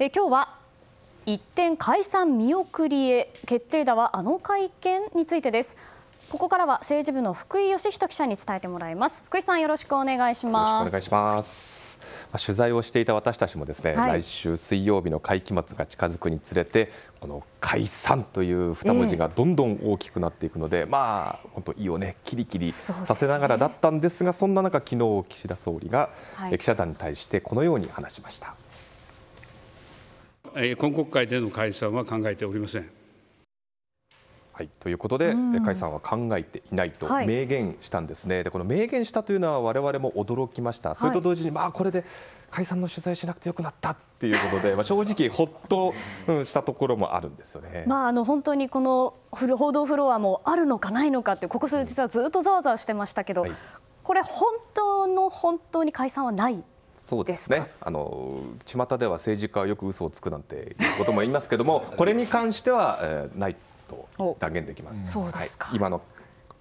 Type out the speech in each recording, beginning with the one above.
え今日は一転解散見送りへ決定打はあの会見についてですここからは政治部の福井義人記者に伝えてもらいます福井さんよろしくお願いしますよろしくお願いします取材をしていた私たちもですね、はい、来週水曜日の会期末が近づくにつれてこの解散という二文字がどんどん大きくなっていくので、ええ、まあ本当いいよねキリキリさせながらだったんですがそ、ね,、んな中昨日岸田総理が、記者団に対してこのように話しました、はい今国会での解散は考えておりません。はい、ということで、解散は考えていないと明言したんですね、はい、でこの明言したというのはわれわれも驚きました、それと同時に、まあ、これで解散の取材しなくてよくなったっていうことで、まあ、正直、ほっと、したところもあるんですよね、まあ、あの本当にこの報道フロアもあるのかないのかって、ここ数日はずっとざわざわしてましたけど、はい、これ、本当の本当に解散はないそうですねあの巷では政治家はよく嘘をつくなんていうことも言いますけども これに関しては、えー、ないと断言できます。そうですか、はい、今の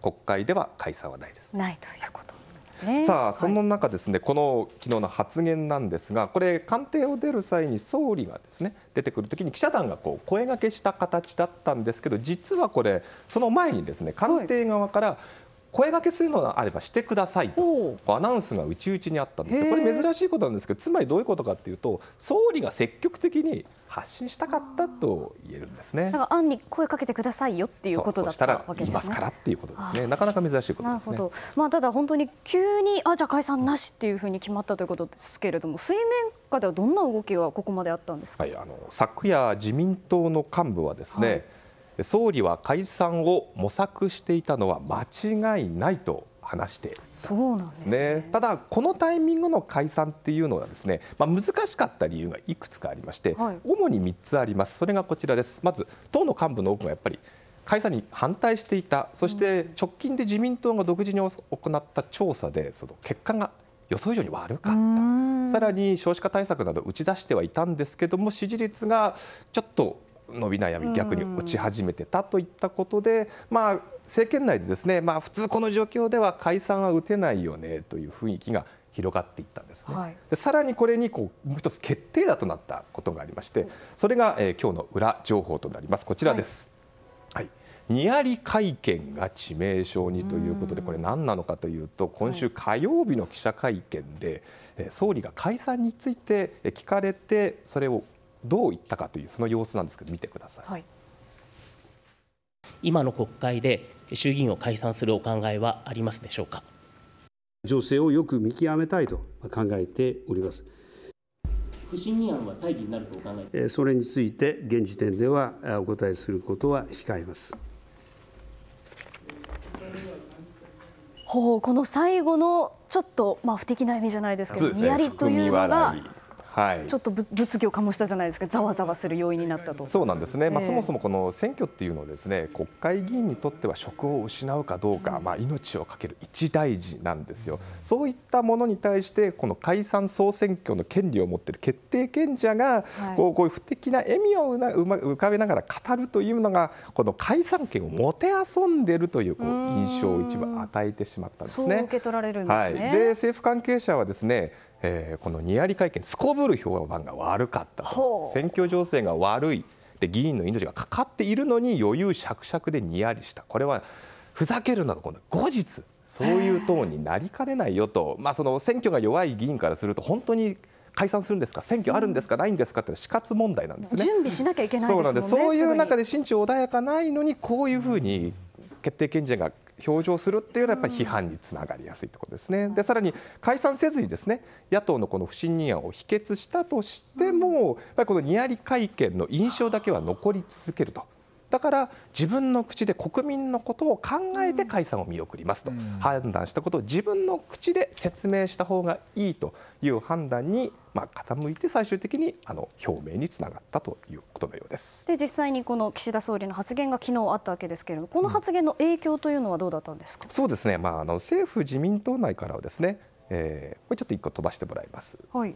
国会では解散はないです。ないということですね。さあその中ですね、はい、この昨日の発言なんですがこれ官邸を出る際に総理がですね出てくるときに記者団がこう声がけした形だったんですけど実はこれその前にですね官邸側から声掛けするのがあればしてくださいとアナウンスが内々にあったんですよこれ珍しいことなんですけどつまりどういうことかというと総理が積極的に発信したかったと言えるんですねだから案に声かけてくださいよっていうことだったわけですねいますからっていうことですねなかなか珍しいことですねまあただ本当に急にあじゃあ解散なしっていうふうに決まったということですけれども水面下ではどんな動きがここまであったんですか、はい、あの昨夜自民党の幹部はですね、はい総理は解散を模索していたのは間違いないと話していそうなんですね、ね、ただこのタイミングの解散っていうのはですね、まあ、難しかった理由がいくつかありまして、はい、主に3つありますそれがこちらですまず党の幹部の多くがやっぱり解散に反対していたそして直近で自民党が独自に行った調査でその結果が予想以上に悪かったさらに少子化対策など打ち出してはいたんですけども支持率がちょっと伸び悩み逆に落ち始めてたといったことで、まあ、政権内でですね、まあ、普通この状況では解散は打てないよねという雰囲気が広がっていったんですね、はい、でさらにこれにこうもう一つ決定打となったことがありましてそれが、えー、今日の裏情報となりますこちらです。はい、ニヤリ会見が致命傷にということでこれ何なのかというと今週火曜日の記者会見で総理が解散について聞かれてそれをどういったかというその様子なんですけど見てください、はい、今の国会で衆議院を解散するお考えはありますでしょうか情勢をよく見極めたいと考えております不信任案は大義になるとお考えそれについて現時点ではお答えすることは控えますほうこの最後のちょっと、まあ、不敵な意味じゃないですけど、ね、ニヤリというのがはい、ちょっと物議を醸したじゃないですか、ざわざわする要因になったとそうなんですね、まあ、そもそもこの選挙っていうのはです、ね、国会議員にとっては職を失うかどうか、まあ、命を懸ける一大事なんですよ、そういったものに対して、この解散・総選挙の権利を持っている決定権者が、こうこういう不敵な笑みを浮かべながら語るというのが、この解散権をもてあそんでるというこう印象を一部与えてしまったんですね。受け取られるんですね、はい、で政府関係者はですねえー、このニアリ会見すこぶる評判が悪かったと選挙情勢が悪いで議員の命がかかっているのに余裕しゃくしゃくでニヤリしたこれはふざけるなど後日そういうトーンになりかねないよと、まあ、その選挙が弱い議員からすると本当に解散するんですか選挙あるんですか、うん、ないんですかって死活問題なんですね準備しなきゃいけない、ね、そうなんですそういう中で心中穏やかないのにこういうふうに決定権者が表情するっていうのはやっぱり批判につながりやすいところですね。でさらに解散せずにですね野党のこの不信任案を否決したとしても、やっぱりこのニヤリ会見の印象だけは残り続けると。だから自分の口で国民のことを考えて解散を見送りますと判断したことを自分の口で説明した方がいいという判断にまあ、傾いて最終的にあの表明につながったということのようですで実際にこの岸田総理の発言が昨日あったわけですけれどもこの発言の影響というのはどうだったんですか、うん、そうですね、まあ、あの政府・自民党内からはですね、えー、これちょっと1個飛ばしてもらいます。はい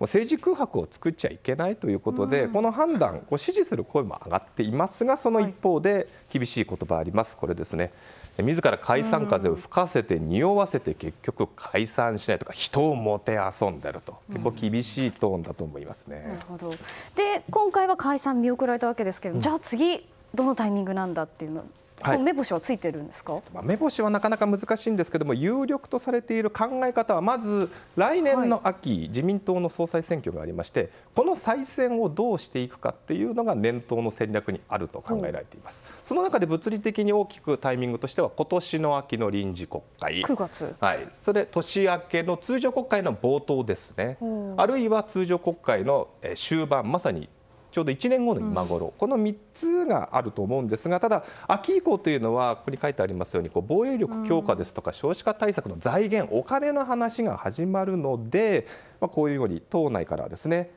う政治空白を作っちゃいけないということで、うん、この判断を支持する声も上がっていますがその一方で厳しい言葉あります、これですね自ら解散風を吹かせて匂わせて結局解散しないとか人をもてあそんでると結構厳しいトーンだと思いますね。うん、なるほどで今回は解散見送られたわけですけど、うん、じゃあ次どのタイミングなんだっていうのはい、目星はついてるんですか、まあ、目星はなかなか難しいんですけども有力とされている考え方はまず来年の秋、はい、自民党の総裁選挙がありましてこの再選をどうしていくかっていうのが年頭の戦略にあると考えられています、うん、その中で物理的に大きくタイミングとしては今年の秋の臨時国会9月、はい、それ年明けの通常国会の冒頭ですね、うん、あるいは通常国会の終盤まさにちょうど1年後の今頃、うん、この3つがあると思うんですがただ秋以降というのはここに書いてありますようにこう防衛力強化ですとか少子化対策の財源お金の話が始まるので、まあ、こういうように党内からですね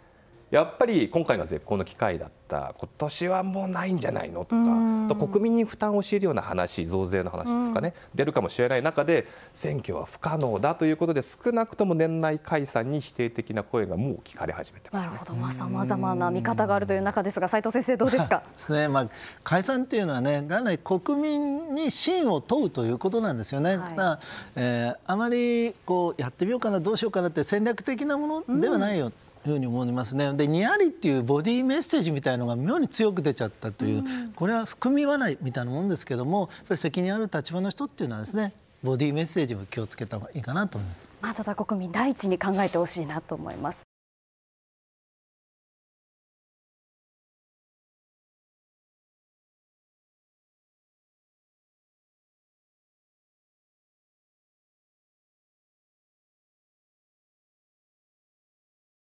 やっぱり今回が絶好の機会だった今年はもうないんじゃないのとか国民に負担を強いるような話増税の話ですかね、出るかもしれない中で選挙は不可能だということで少なくとも年内解散に否定的な声がもう聞かれ始めてます、ね、なるほど、まあ、さまざまな見方があるという中ですが斉藤先生どうですか ですね、まあ、解散というのはね元来国民に信を問うということなんですよね、はい、だえー、あまりこうやってみようかなどうしようかなって戦略的なものではないよ、うんふうに思いますね。で、にやりっていうボディメッセージみたいのが妙に強く出ちゃったという、うん、これは含み笑いみたいなもんですけども、やっぱり責任ある立場の人っていうのはですね、ボディメッセージも気をつけた方がいいかなと思います。まずは国民第一に考えてほしいなと思います。